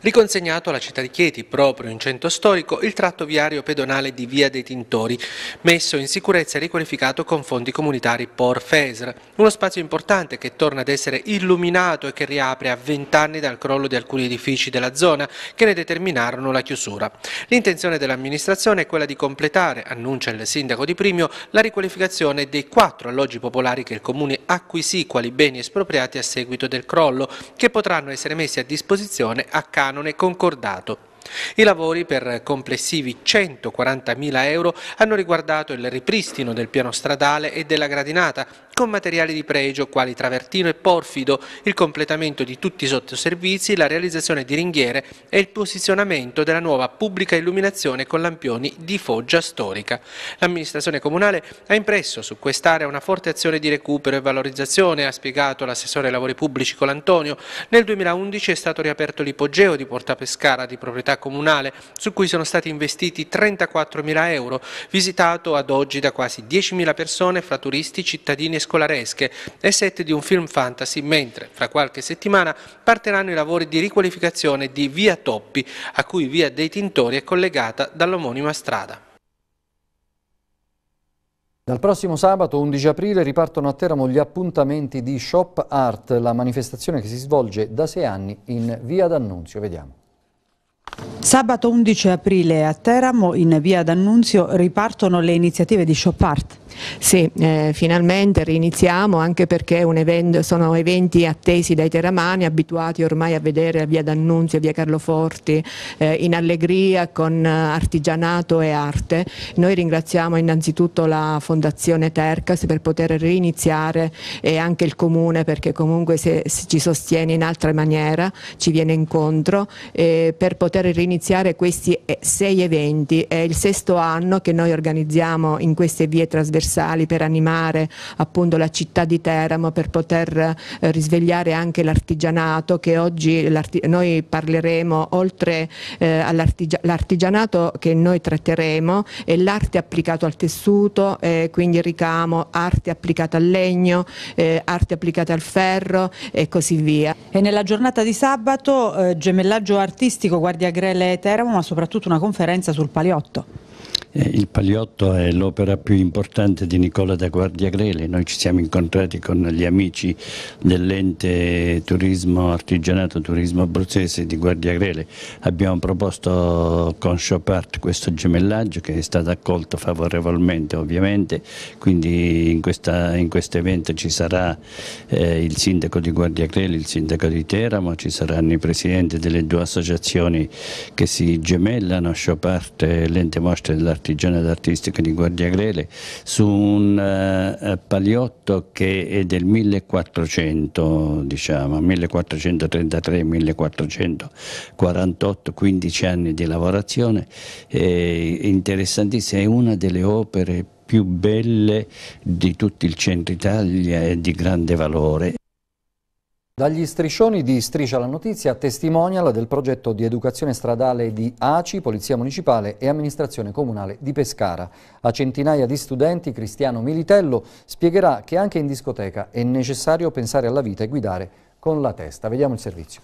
Riconsegnato alla città di Chieti, proprio in centro storico, il tratto viario pedonale di Via dei Tintori, messo in sicurezza e riqualificato con fondi comunitari Por FESR, uno spazio importante che torna ad essere illuminato e che riapre a vent'anni dal crollo di alcuni edifici della zona che ne determinarono la chiusura. L'intenzione dell'amministrazione è quella di completare, annuncia il sindaco di Primio, la riqualificazione dei quattro alloggi popolari che il comune acquisì quali beni espropriati a seguito del crollo, che potranno essere messi a disposizione a casa canone concordato. I lavori per complessivi 140.000 euro hanno riguardato il ripristino del piano stradale e della gradinata, con materiali di pregio quali travertino e porfido, il completamento di tutti i sottoservizi, la realizzazione di ringhiere e il posizionamento della nuova pubblica illuminazione con lampioni di foggia storica. L'amministrazione comunale ha impresso su quest'area una forte azione di recupero e valorizzazione, ha spiegato l'assessore ai lavori pubblici Colantonio. Nel 2011 è stato riaperto l'ipogeo di Porta Pescara di proprietà comunale, su cui sono stati investiti 34.000 euro, visitato ad oggi da quasi 10.000 persone fra turisti, cittadini e scolastica scolaresche e set di un film fantasy, mentre fra qualche settimana partiranno i lavori di riqualificazione di Via Toppi, a cui Via dei Tintori è collegata dall'omonima strada. Dal prossimo sabato 11 aprile ripartono a Teramo gli appuntamenti di Shop Art, la manifestazione che si svolge da sei anni in via D'Annunzio. Vediamo. Sabato 11 aprile a Teramo, in via d'Annunzio, ripartono le iniziative di Shop Art. Sì, eh, finalmente riniziamo anche perché evento, sono eventi attesi dai teramani, abituati ormai a vedere a via D'Annunzio, via Carloforti, eh, in allegria con eh, artigianato e arte. Noi ringraziamo innanzitutto la Fondazione Tercas per poter riniziare e anche il Comune perché comunque se, se ci sostiene in altra maniera, ci viene incontro, eh, per poter riniziare iniziare questi eh, sei eventi, è il sesto anno che noi organizziamo in queste vie trasversali per animare appunto la città di Teramo, per poter eh, risvegliare anche l'artigianato che oggi noi parleremo oltre eh, all'artigianato che noi tratteremo è l'arte applicata al tessuto, eh, quindi ricamo, arte applicata al legno, eh, arte applicata al ferro e così via. E nella giornata di sabato gemellaggio artistico Guardia Grella alle Teramo, ma soprattutto una conferenza sul Paliotto. Eh, il Pagliotto è l'opera più importante di Nicola da Guardia Grele, noi ci siamo incontrati con gli amici dell'ente turismo artigianato turismo abruzzese di Guardia Grele, abbiamo proposto con Chopart questo gemellaggio che è stato accolto favorevolmente ovviamente, quindi in, questo evento ci sarà eh, il sindaco di Guardia Grele, il sindaco di Teramo, ci saranno i presidenti delle due associazioni che si gemellano, Chopart e l'ente mostra dell'artigianato artigiana ed artistica di Guardia Grele su un eh, paliotto che è del 1400, diciamo, 1433-1448, 15 anni di lavorazione, è interessantissima, è una delle opere più belle di tutto il centro Italia e di grande valore. Dagli striscioni di Striscia la Notizia, testimonial del progetto di educazione stradale di ACI, Polizia Municipale e Amministrazione Comunale di Pescara. A centinaia di studenti, Cristiano Militello spiegherà che anche in discoteca è necessario pensare alla vita e guidare con la testa. Vediamo il servizio.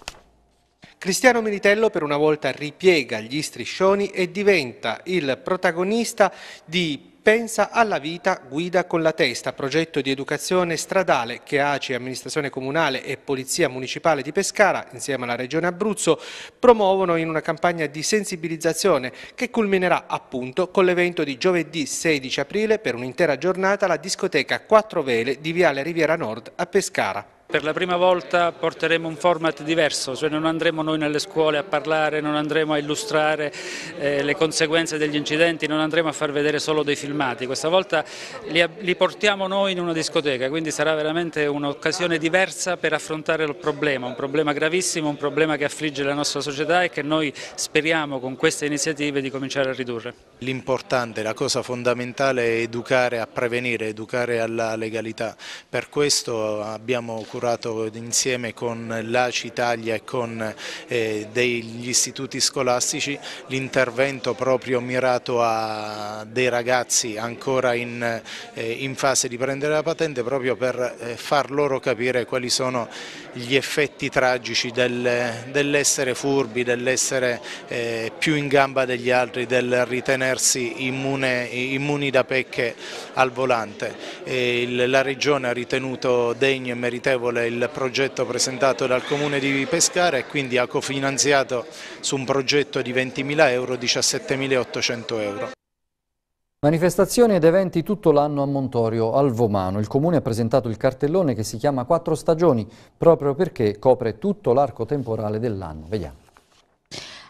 Cristiano Militello per una volta ripiega gli striscioni e diventa il protagonista di Pensa alla vita, guida con la testa, progetto di educazione stradale che ACI, amministrazione comunale e polizia municipale di Pescara, insieme alla regione Abruzzo, promuovono in una campagna di sensibilizzazione che culminerà appunto con l'evento di giovedì 16 aprile per un'intera giornata alla discoteca Quattro Vele di Viale Riviera Nord a Pescara. Per la prima volta porteremo un format diverso, cioè non andremo noi nelle scuole a parlare, non andremo a illustrare eh, le conseguenze degli incidenti, non andremo a far vedere solo dei filmati, questa volta li, li portiamo noi in una discoteca, quindi sarà veramente un'occasione diversa per affrontare il problema, un problema gravissimo, un problema che affligge la nostra società e che noi speriamo con queste iniziative di cominciare a ridurre. L'importante, la cosa fondamentale è educare a prevenire, educare alla legalità, per questo abbiamo curato insieme con l'ACI Italia e con eh, degli istituti scolastici l'intervento proprio mirato a dei ragazzi ancora in, eh, in, fase di prendere la patente proprio per eh, far loro capire quali sono gli effetti tragici del, dell'essere furbi, dell'essere eh, più in gamba degli altri, del ritenersi immune, immuni da pecche al volante. E la Regione ha ritenuto degno e meritevole favorevole il progetto presentato dal Comune di Pescara e quindi ha cofinanziato su un progetto di 20.000 euro 17.800 euro. Manifestazioni ed eventi tutto l'anno a Montorio, al Vomano. Il comune ha presentato il cartellone che si chiama Quattro Stagioni, proprio perché copre tutto l'arco temporale dell'anno. Vediamo.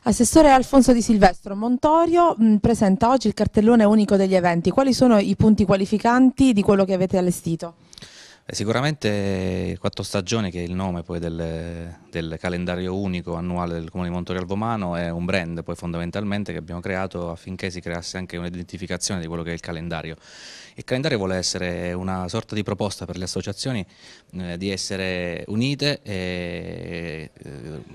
Assessore Alfonso Di Silvestro, Montorio mh, mm, presenta oggi il cartellone unico degli eventi. Quali sono i punti qualificanti di quello che avete allestito? Eh, sicuramente Quattro Stagioni, che è il nome poi del, del calendario unico annuale del Comune di Montorialvo Mano, è un brand poi fondamentalmente che abbiamo creato affinché si creasse anche un'identificazione di quello che è il calendario. Il calendario vuole essere una sorta di proposta per le associazioni eh, di essere unite e eh,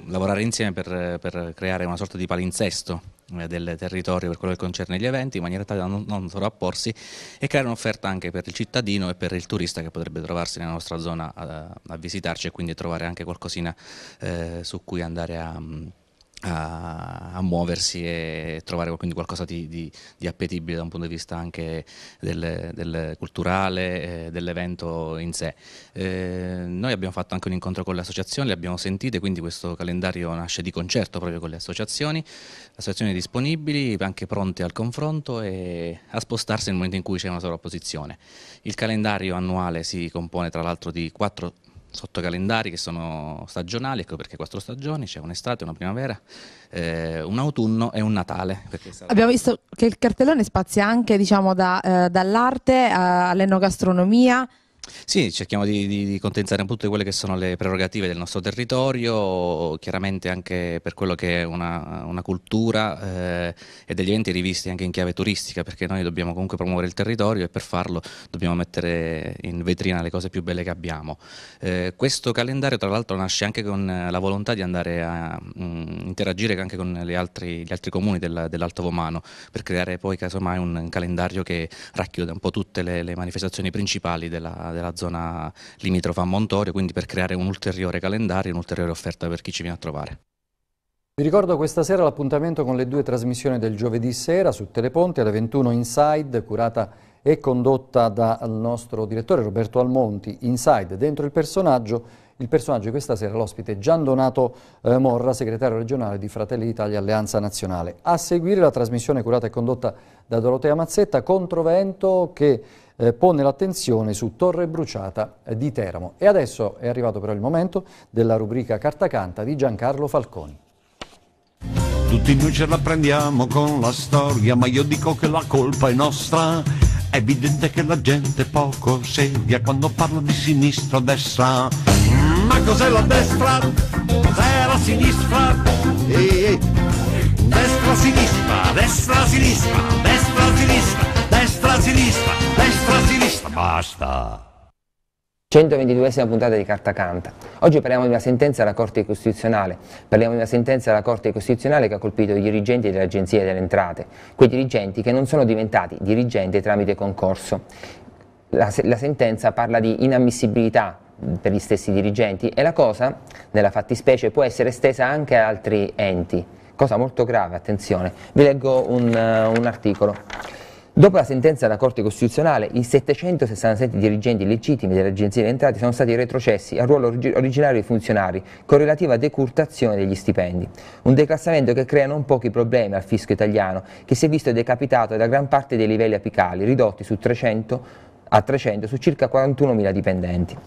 lavorare insieme per, per creare una sorta di palinsesto eh, del territorio per quello che concerne gli eventi in maniera tale da non, non sovrapporsi e creare un'offerta anche per il cittadino e per il turista che potrebbe trovarsi nella nostra zona a, eh, a visitarci e quindi trovare anche qualcosina eh, su cui andare a mm, a, a, muoversi e trovare quindi qualcosa di, di, di, appetibile da un punto di vista anche del, del culturale, eh, dell'evento in sé. Eh, noi abbiamo fatto anche un incontro con le associazioni, le abbiamo sentite, quindi questo calendario nasce di concerto proprio con le associazioni, associazioni disponibili, anche pronte al confronto e a spostarsi nel momento in cui c'è una sovrapposizione. Il calendario annuale si compone tra l'altro di quattro sotto calendari che sono stagionali, ecco perché quattro stagioni, c'è un'estate, una primavera, eh, un autunno e un Natale. Abbiamo visto che il cartellone spazia anche diciamo, da, eh, dall'arte eh, all'enogastronomia, sì, cerchiamo di, di, di un po' tutte quelle che sono le prerogative del nostro territorio, chiaramente anche per quello che è una, una cultura eh, e degli eventi rivisti anche in chiave turistica, perché noi dobbiamo comunque promuovere il territorio e per farlo dobbiamo mettere in vetrina le cose più belle che abbiamo. Eh, questo calendario tra l'altro nasce anche con la volontà di andare a mh, mm, interagire anche con altri, gli altri comuni del, dell'Alto Vomano, per creare poi casomai un, un calendario che racchiude un po' tutte le, le manifestazioni principali della città della zona limitrofa a Montorio, quindi per creare un ulteriore calendario, un'ulteriore offerta per chi ci viene a trovare. Vi ricordo questa sera l'appuntamento con le due trasmissioni del giovedì sera su Teleponti alle 21 Inside, curata e condotta dal nostro direttore Roberto Almonti, Inside, dentro il personaggio il personaggio di questa sera è l'ospite Gian Donato eh, Morra, segretario regionale di Fratelli d'Italia Alleanza Nazionale. A seguire la trasmissione curata e condotta da Dorotea Mazzetta, Controvento che eh, pone l'attenzione su Torre Bruciata eh, di Teramo. E adesso è arrivato però il momento della rubrica Carta Canta di Giancarlo Falconi. Tutti noi ce la prendiamo con la storia, ma io dico che la colpa è nostra. È evidente che la gente poco seria quando parla di sinistra o destra ma cos'è la destra? Cos'è la sinistra? E, destra, sinistra, destra, sinistra, destra, sinistra, destra, sinistra, destra, sinistra, basta. 122esima puntata di Carta Canta. Oggi parliamo di una sentenza della Corte Costituzionale. Parliamo di una sentenza della Corte Costituzionale che ha colpito i dirigenti dell'Agenzia delle Entrate, quei dirigenti che non sono diventati dirigenti tramite concorso. La, la sentenza parla di inammissibilità per gli stessi dirigenti e la cosa, nella fattispecie, può essere estesa anche ad altri enti, cosa molto grave, attenzione. Vi leggo un, uh, un articolo. Dopo la sentenza della Corte Costituzionale, i 767 dirigenti legittimi agenzie di Entrate sono stati retrocessi al ruolo originario dei funzionari, con relativa decurtazione degli stipendi. Un declassamento che crea non pochi problemi al fisco italiano, che si è visto decapitato da gran parte dei livelli apicali, ridotti su 300, a 300 su circa 41.000 dipendenti.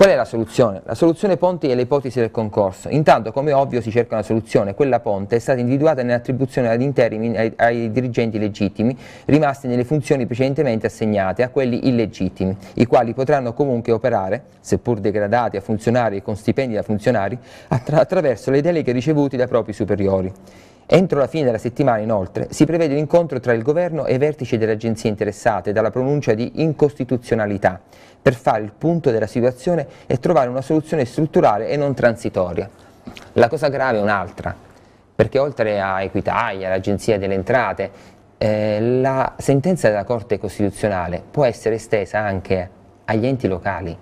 Qual è la soluzione? La soluzione Ponti è l'ipotesi del concorso. Intanto, come ovvio, si cerca una soluzione. Quella Ponte è stata individuata nell'attribuzione ad interim ai, ai, dirigenti legittimi, rimasti nelle funzioni precedentemente assegnate a quelli illegittimi, i quali potranno comunque operare, seppur degradati a funzionari e con stipendi da funzionari, attra attraverso le deleghe ricevute dai propri superiori. Entro la fine della settimana, inoltre, si prevede l'incontro tra il governo e i vertici delle agenzie interessate dalla pronuncia di incostituzionalità per fare il punto della situazione e trovare una soluzione strutturale e non transitoria. La cosa grave è un'altra, perché oltre a Equitalia, all'Agenzia delle Entrate, eh, la sentenza della Corte Costituzionale può essere estesa anche agli enti locali,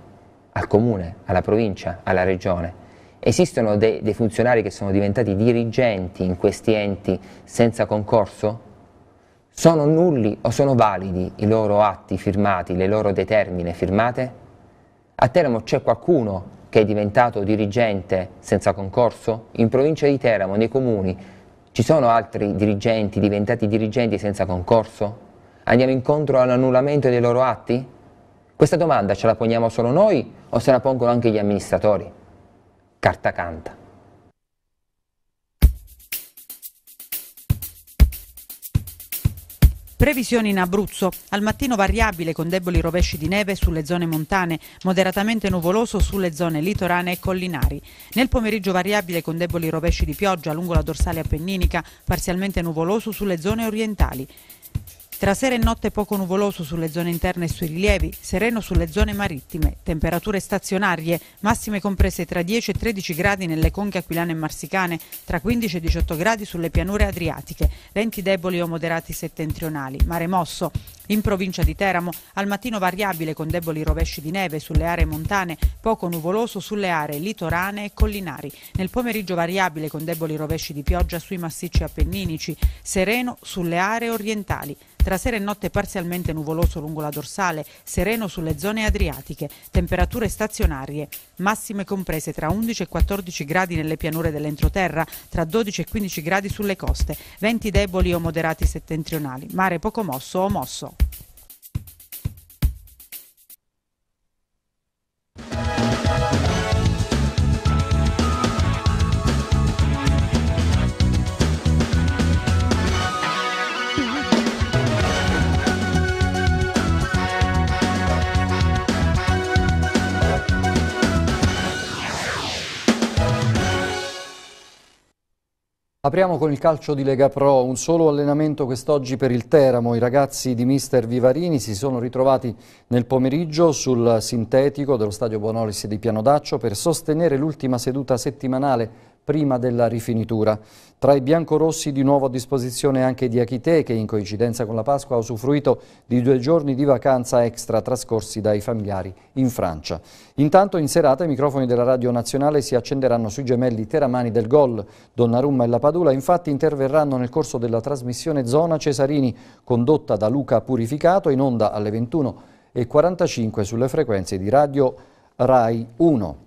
al comune, alla provincia, alla regione Esistono de dei funzionari che sono diventati dirigenti in questi enti senza concorso? Sono nulli o sono validi i loro atti firmati, le loro determine firmate? A Teramo c'è qualcuno che è diventato dirigente senza concorso? In provincia di Teramo, nei comuni, ci sono altri dirigenti diventati dirigenti senza concorso? Andiamo incontro all'annullamento dei loro atti? Questa domanda ce la poniamo solo noi o se la pongono anche gli amministratori? Carta canta. Previsioni in Abruzzo. Al mattino variabile con deboli rovesci di neve sulle zone montane, moderatamente nuvoloso sulle zone litorane e collinari. Nel pomeriggio variabile con deboli rovesci di pioggia lungo la dorsale appenninica, parzialmente nuvoloso sulle zone orientali. Tra sera e notte poco nuvoloso sulle zone interne e sui rilievi, sereno sulle zone marittime, temperature stazionarie, massime comprese tra 10 e 13 gradi nelle conche aquilane e marsicane, tra 15 e 18 gradi sulle pianure adriatiche, venti deboli o moderati settentrionali, mare mosso. In provincia di Teramo, al mattino variabile con deboli rovesci di neve sulle aree montane, poco nuvoloso sulle aree litorane e collinari. Nel pomeriggio variabile con deboli rovesci di pioggia sui massicci appenninici, sereno sulle aree orientali. Tra sera e notte parzialmente nuvoloso lungo la dorsale, sereno sulle zone adriatiche, temperature stazionarie, massime comprese tra 11 e 14 gradi nelle pianure dell'entroterra, tra 12 e 15 gradi sulle coste, venti deboli o moderati settentrionali, mare poco mosso o mosso. Thank you. Apriamo con il calcio di Lega Pro, un solo allenamento quest'oggi per il Teramo. I ragazzi di mister Vivarini si sono ritrovati nel pomeriggio sul sintetico dello stadio Bonolis di Pianodaccio per sostenere l'ultima seduta settimanale prima della rifinitura. Tra i biancorossi di nuovo a disposizione anche di Achite che in coincidenza con la Pasqua ha usufruito di due giorni di vacanza extra trascorsi dai familiari in Francia. Intanto in serata i microfoni della Radio Nazionale si accenderanno sui gemelli teramani del gol. Donnarumma e la Padula infatti interverranno nel corso della trasmissione Zona Cesarini condotta da Luca Purificato in onda alle 21.45 sulle frequenze di Radio Rai 1.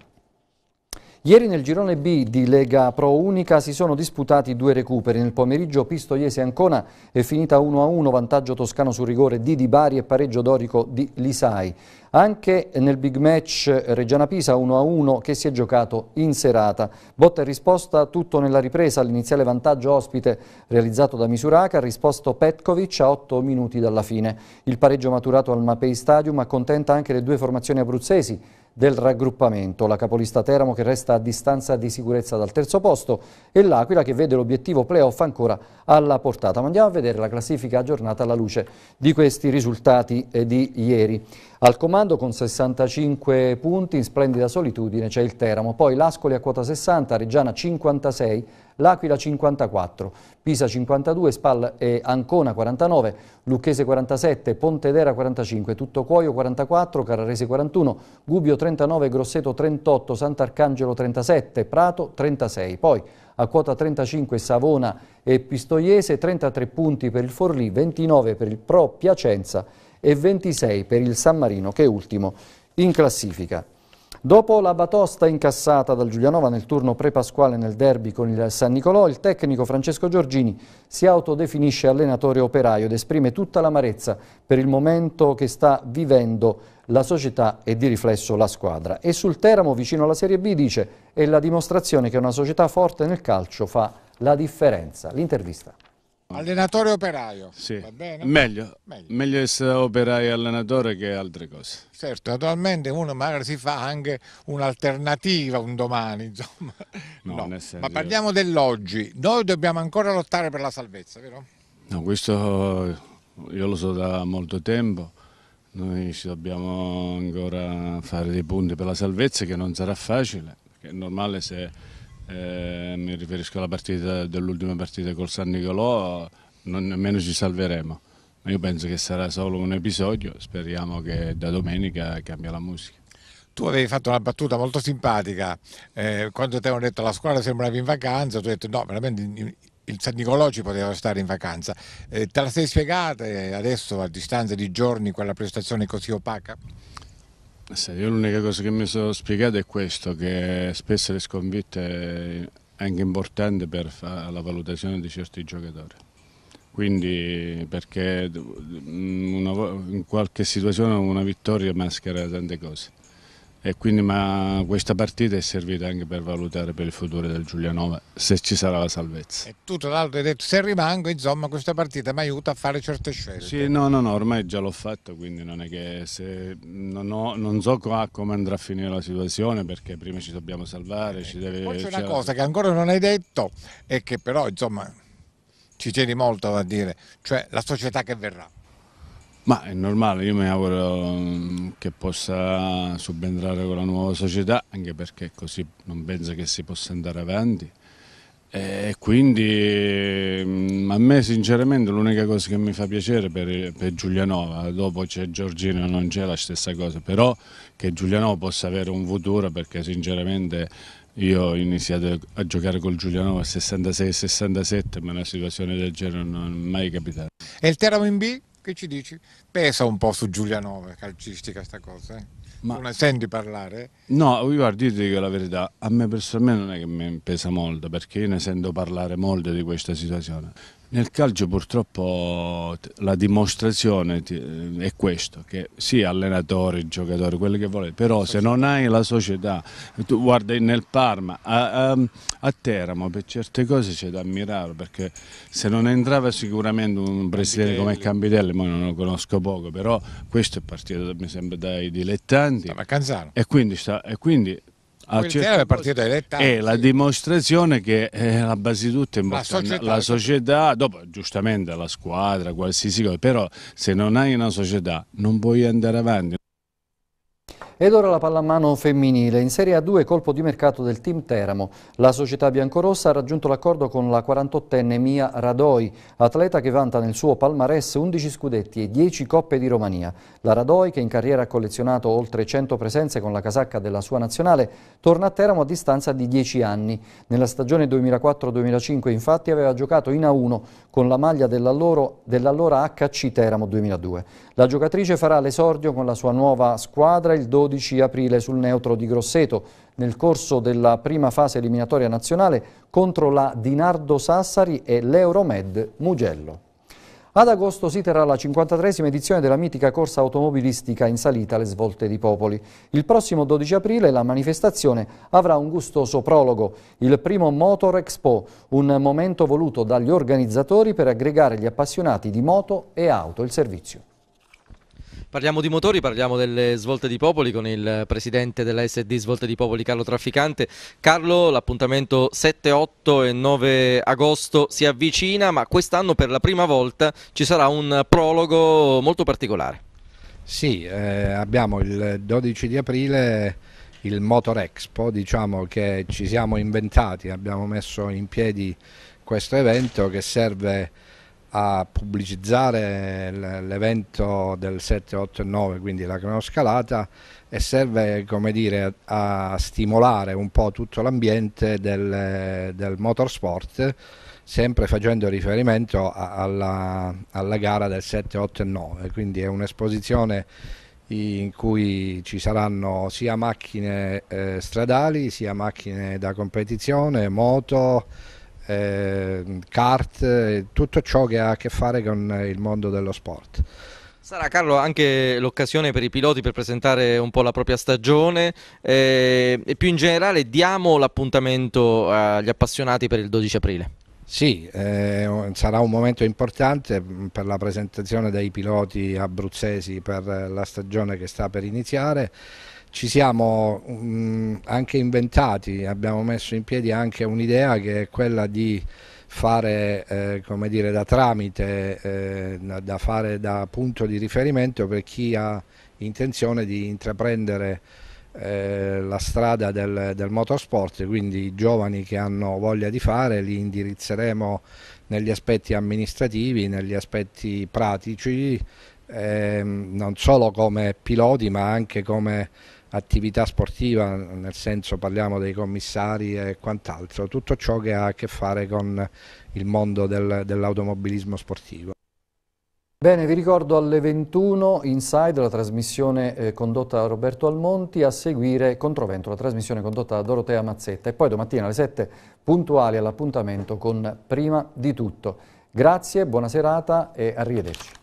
Ieri nel girone B di Lega Pro Unica si sono disputati due recuperi. Nel pomeriggio Pistoiese-Ancona è finita 1-1, vantaggio toscano sul rigore di Di Bari e pareggio dorico di Lisai. Anche nel big match Reggiana-Pisa 1-1 che si è giocato in serata. Botta e risposta tutto nella ripresa, l'iniziale vantaggio ospite realizzato da Misuraca, risposto Petkovic a 8 minuti dalla fine. Il pareggio maturato al Mapei Stadium accontenta anche le due formazioni abruzzesi del raggruppamento. La capolista Teramo che resta a distanza di sicurezza dal terzo posto e l'Aquila che vede l'obiettivo playoff ancora alla portata. Ma andiamo a vedere la classifica aggiornata alla luce di questi risultati eh, di ieri. Al comando con 65 punti in splendida solitudine c'è il Teramo, poi l'Ascoli a quota 60, Reggiana 56, L'Aquila 54, Pisa 52, Spal e Ancona 49, Lucchese 47, Pontedera 45, Tutto Cuoio 44, Carrarese 41, Gubbio 39, Grosseto 38, Sant'Arcangelo 37, Prato 36. Poi a quota 35 Savona e Pistoiese, 33 punti per il Forlì, 29 per il Pro Piacenza e 26 per il San Marino che è ultimo in classifica. Dopo la batosta incassata dal Giulianova nel turno prepasquale nel derby con il San Nicolò, il tecnico Francesco Giorgini si autodefinisce allenatore operaio ed esprime tutta l'amarezza per il momento che sta vivendo la società e di riflesso la squadra. E sul Teramo, vicino alla Serie B, dice è la dimostrazione che una società forte nel calcio fa la differenza. L'intervista. Ah. Allenatore operaio. Sì. Meglio. Meglio. Meglio. essere operaio allenatore che altre cose. Certo, naturalmente uno magari si fa anche un'alternativa un domani, <laughs> insomma. No, no. Ma parliamo dell'oggi. Noi dobbiamo ancora lottare per la salvezza, vero? No, questo io lo so da molto tempo. Noi ci dobbiamo ancora fare dei punti per la salvezza che non sarà facile. Perché è normale se eh, mi riferisco alla partita dell'ultima partita col San Nicolò, non nemmeno ci salveremo. Ma io penso che sarà solo un episodio, speriamo che da domenica cambia la musica. Tu avevi fatto una battuta molto simpatica, eh, quando ti avevano detto la squadra sembrava in vacanza, tu hai detto no, veramente il San Nicolò ci poteva stare in vacanza. Eh, te la sei spiegata eh, adesso a distanza di giorni quella prestazione così opaca? Sì, io l'unica cosa che mi sono spiegato è questo, che spesso le sconfitte è anche importante per la valutazione di certi giocatori. Quindi perché una, in qualche situazione una vittoria maschera tante cose e quindi ma questa partita è servita anche per valutare per il futuro del Giulianova se ci sarà la salvezza. E tu tra l'altro hai detto se rimango insomma questa partita mi aiuta a fare certe scelte. Sì no no no ormai già l'ho fatto quindi non è che se, non, ho, non, so qua come andrà a finire la situazione perché prima ci dobbiamo salvare. ci deve, poi c'è una cosa che ancora non hai detto e che però insomma ci tieni molto a dire cioè la società che verrà. Ma è normale, io mi auguro mm, che possa subentrare con la nuova società, anche perché così non penso che si possa andare avanti. E quindi mm, a me sinceramente l'unica cosa che mi fa piacere per, per Giulianova, dopo c'è Giorgino non c'è la stessa cosa, però che Giulianova possa avere un futuro perché sinceramente io ho iniziato a giocare col Giulianova a 66-67 ma una situazione del genere non è mai capitata. E il Teramo in B? Che ci dici? Pesa un po' su Giulianova calcistica sta cosa, eh? Ma... Non la senti parlare? No, guarda, io ti dico la verità, a me personalmente non è che mi pesa molto, perché io ne sento parlare molto di questa situazione. Nel calcio purtroppo la dimostrazione eh, è questo, che sì allenatori, giocatori, quello che volete, però se non hai la società, tu guardi nel Parma, a, a, a Teramo per certe cose c'è da ammirare, perché se non entrava sicuramente un presidente Campidelli. come Campidelli, ma non lo conosco poco, però questo è partito mi sembra dai dilettanti. E quindi, sta, e quindi Ah, certo. è partito dai lettanti. È eh, la dimostrazione che è eh, la base di tutto è importante. La società, la certo. società dopo giustamente la squadra, qualsiasi cosa, però se non hai una società non puoi andare avanti. Ed ora la pallamano femminile. In Serie A2 colpo di mercato del team Teramo. La società biancorossa ha raggiunto l'accordo con la 48enne Mia Radoi, atleta che vanta nel suo palmarès 11 scudetti e 10 coppe di Romania. La Radoi, che in carriera ha collezionato oltre 100 presenze con la casacca della sua nazionale, torna a Teramo a distanza di 10 anni. Nella stagione 2004-2005 infatti aveva giocato in A1 con la maglia dell'allora HC Teramo 2002. La giocatrice farà l'esordio con la sua nuova squadra il 12 12 aprile sul neutro di Grosseto nel corso della prima fase eliminatoria nazionale contro la Dinardo Sassari e l'Euromed Mugello. Ad agosto si terrà la 53esima edizione della mitica corsa automobilistica in salita alle svolte di Popoli. Il prossimo 12 aprile la manifestazione avrà un gustoso prologo, il primo Motor Expo, un momento voluto dagli organizzatori per aggregare gli appassionati di moto e auto. Il servizio. Parliamo di motori, parliamo delle svolte di popoli con il presidente della SD Svolte di Popoli Carlo Trafficante. Carlo, l'appuntamento 7, 8 e 9 agosto si avvicina, ma quest'anno per la prima volta ci sarà un prologo molto particolare. Sì, eh, abbiamo il 12 di aprile il Motor Expo, diciamo che ci siamo inventati, abbiamo messo in piedi questo evento che serve a pubblicizzare l'evento del 7, 8 e 9, quindi la cronoscalata, e serve dire, a stimolare un po' tutto l'ambiente del, del, motorsport, sempre facendo riferimento alla, alla gara del 7, 8 e 9, quindi è un'esposizione in cui ci saranno sia macchine eh, stradali, sia macchine da competizione, moto, eh, kart, tutto ciò che ha a che fare con il mondo dello sport. Sarà Carlo anche l'occasione per i piloti per presentare un po' la propria stagione eh, e più in generale diamo l'appuntamento agli appassionati per il 12 aprile. Sì, eh, sarà un momento importante mm, per la presentazione dei piloti abruzzesi per la stagione che sta per iniziare ci siamo mh, mm, anche inventati, abbiamo messo in piedi anche un'idea che è quella di fare eh, come dire, da tramite, eh, da fare da punto di riferimento per chi ha intenzione di intraprendere eh, la strada del, del, motorsport, quindi i giovani che hanno voglia di fare li indirizzeremo negli aspetti amministrativi, negli aspetti pratici, ehm, non solo come piloti ma anche come attività sportiva, nel senso parliamo dei commissari e quant'altro, tutto ciò che ha a che fare con il mondo del, dell'automobilismo sportivo. Bene, vi ricordo alle 21 Inside la trasmissione eh, condotta da Roberto Almonti, a seguire Controvento la trasmissione condotta da Dorotea Mazzetta e poi domattina alle 7 puntuali all'appuntamento con Prima di tutto. Grazie, buona serata e arrivederci.